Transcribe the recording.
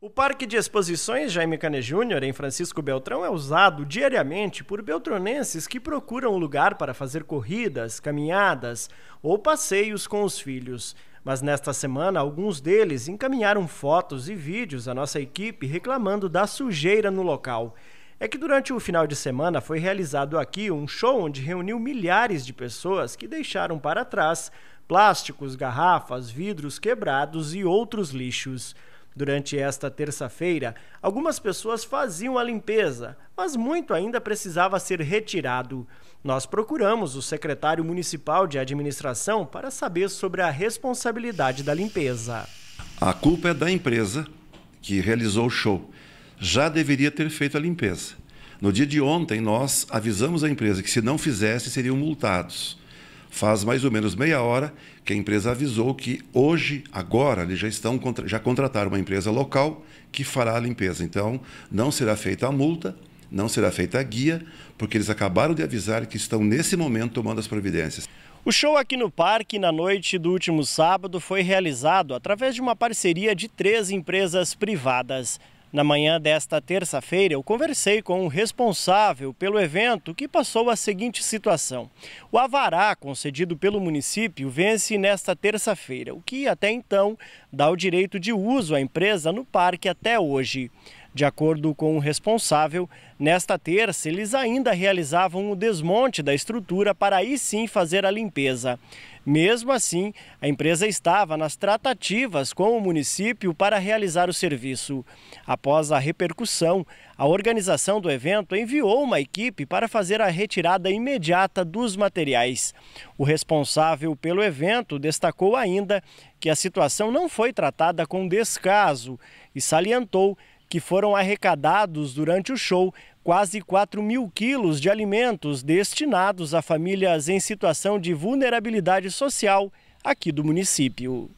O Parque de Exposições Jaime Cane Júnior, em Francisco Beltrão, é usado diariamente por beltronenses que procuram um lugar para fazer corridas, caminhadas ou passeios com os filhos. Mas nesta semana, alguns deles encaminharam fotos e vídeos à nossa equipe reclamando da sujeira no local. É que durante o final de semana foi realizado aqui um show onde reuniu milhares de pessoas que deixaram para trás plásticos, garrafas, vidros quebrados e outros lixos. Durante esta terça-feira, algumas pessoas faziam a limpeza, mas muito ainda precisava ser retirado. Nós procuramos o secretário municipal de administração para saber sobre a responsabilidade da limpeza. A culpa é da empresa que realizou o show. Já deveria ter feito a limpeza. No dia de ontem, nós avisamos a empresa que se não fizesse, seriam multados. Faz mais ou menos meia hora que a empresa avisou que hoje, agora, eles já, estão, já contrataram uma empresa local que fará a limpeza. Então, não será feita a multa, não será feita a guia, porque eles acabaram de avisar que estão, nesse momento, tomando as providências. O show aqui no parque na noite do último sábado foi realizado através de uma parceria de três empresas privadas. Na manhã desta terça-feira, eu conversei com o um responsável pelo evento que passou a seguinte situação. O avará concedido pelo município vence nesta terça-feira, o que até então dá o direito de uso à empresa no parque até hoje. De acordo com o responsável, nesta terça eles ainda realizavam o desmonte da estrutura para aí sim fazer a limpeza. Mesmo assim, a empresa estava nas tratativas com o município para realizar o serviço. Após a repercussão, a organização do evento enviou uma equipe para fazer a retirada imediata dos materiais. O responsável pelo evento destacou ainda que a situação não foi tratada com descaso e salientou que foram arrecadados durante o show quase 4 mil quilos de alimentos destinados a famílias em situação de vulnerabilidade social aqui do município.